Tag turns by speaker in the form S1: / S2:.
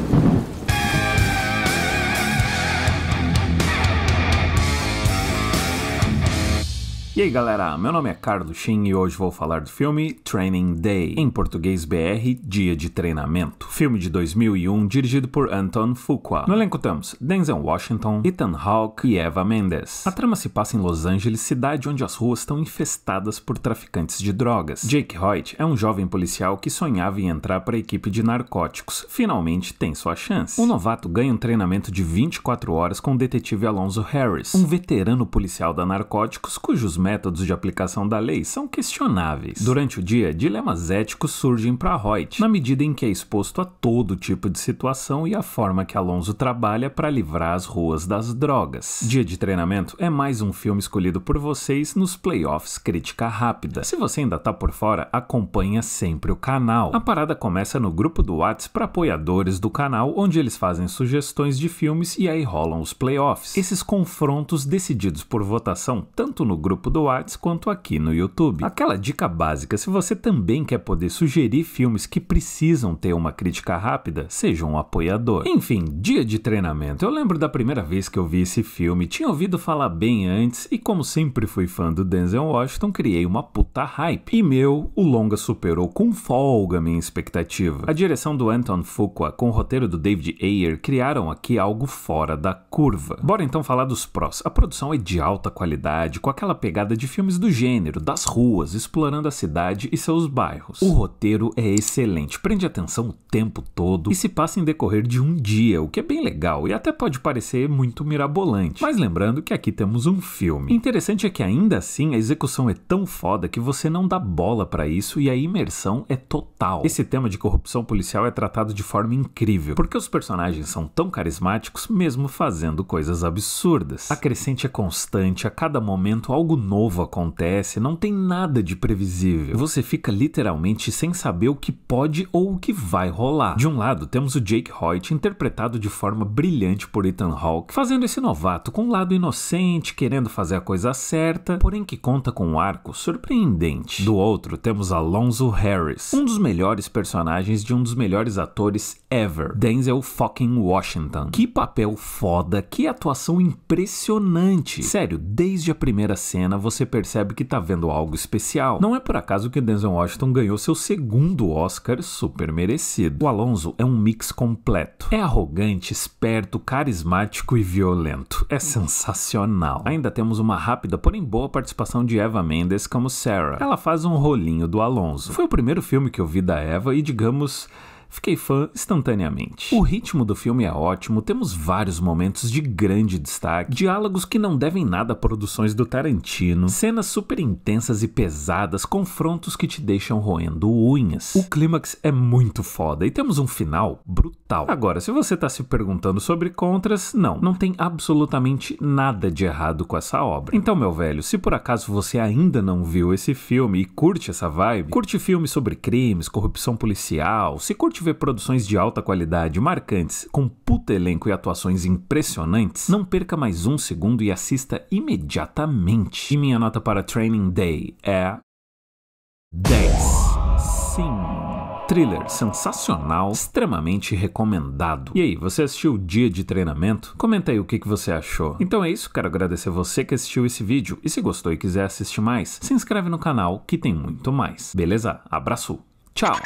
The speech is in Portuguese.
S1: Thank you. E aí galera, meu nome é Carlos Shin e hoje vou falar do filme Training Day, em português BR, Dia de Treinamento. Filme de 2001, dirigido por Anton Fuqua. No elenco temos Denzel Washington, Ethan Hawke e Eva Mendes. A trama se passa em Los Angeles, cidade onde as ruas estão infestadas por traficantes de drogas. Jake Hoyt é um jovem policial que sonhava em entrar para a equipe de narcóticos. Finalmente tem sua chance. O novato ganha um treinamento de 24 horas com o detetive Alonso Harris, um veterano policial da narcóticos cujos métodos de aplicação da lei são questionáveis. Durante o dia, dilemas éticos surgem para Reut, na medida em que é exposto a todo tipo de situação e a forma que Alonso trabalha para livrar as ruas das drogas. Dia de Treinamento é mais um filme escolhido por vocês nos playoffs Crítica Rápida. Se você ainda tá por fora, acompanha sempre o canal. A parada começa no grupo do WhatsApp para apoiadores do canal, onde eles fazem sugestões de filmes e aí rolam os playoffs. Esses confrontos decididos por votação tanto no grupo do Whats quanto aqui no YouTube. Aquela dica básica, se você também quer poder sugerir filmes que precisam ter uma crítica rápida, seja um apoiador. Enfim, dia de treinamento. Eu lembro da primeira vez que eu vi esse filme, tinha ouvido falar bem antes e como sempre fui fã do Denzel Washington, criei uma puta hype. E meu, o longa superou com folga minha expectativa. A direção do Anton Fuqua com o roteiro do David Ayer criaram aqui algo fora da curva. Bora então falar dos prós. A produção é de alta qualidade, com aquela pegada pegada de filmes do gênero, das ruas, explorando a cidade e seus bairros. O roteiro é excelente, prende atenção o tempo todo e se passa em decorrer de um dia, o que é bem legal e até pode parecer muito mirabolante. Mas lembrando que aqui temos um filme. Interessante é que ainda assim a execução é tão foda que você não dá bola para isso e a imersão é total. Esse tema de corrupção policial é tratado de forma incrível, porque os personagens são tão carismáticos mesmo fazendo coisas absurdas. A crescente é constante, a cada momento algo novo novo acontece, não tem nada de previsível. Você fica literalmente sem saber o que pode ou o que vai rolar. De um lado, temos o Jake Hoyt, interpretado de forma brilhante por Ethan Hawke, fazendo esse novato com um lado inocente, querendo fazer a coisa certa, porém que conta com um arco surpreendente. Do outro, temos Alonso Harris, um dos melhores personagens de um dos melhores atores ever, Denzel fucking Washington. Que papel foda, que atuação impressionante. Sério, desde a primeira cena você percebe que está vendo algo especial. Não é por acaso que Denzel Washington ganhou seu segundo Oscar super merecido. O Alonso é um mix completo. É arrogante, esperto, carismático e violento. É sensacional. Ainda temos uma rápida, porém boa participação de Eva Mendes como Sarah. Ela faz um rolinho do Alonso. Foi o primeiro filme que eu vi da Eva e, digamos, Fiquei fã instantaneamente. O ritmo do filme é ótimo, temos vários momentos de grande destaque, diálogos que não devem nada a produções do Tarantino, cenas super intensas e pesadas, confrontos que te deixam roendo unhas. O clímax é muito foda e temos um final brutal. Agora, se você está se perguntando sobre contras, não, não tem absolutamente nada de errado com essa obra. Então, meu velho, se por acaso você ainda não viu esse filme e curte essa vibe, curte filmes sobre crimes, corrupção policial, se curte gente vê produções de alta qualidade, marcantes, com puta elenco e atuações impressionantes, não perca mais um segundo e assista imediatamente. E minha nota para Training Day é 10. Sim thriller sensacional, extremamente recomendado. E aí, você assistiu o dia de treinamento? Comenta aí o que, que você achou. Então é isso, quero agradecer você que assistiu esse vídeo e se gostou e quiser assistir mais, se inscreve no canal que tem muito mais. Beleza? Abraço, tchau!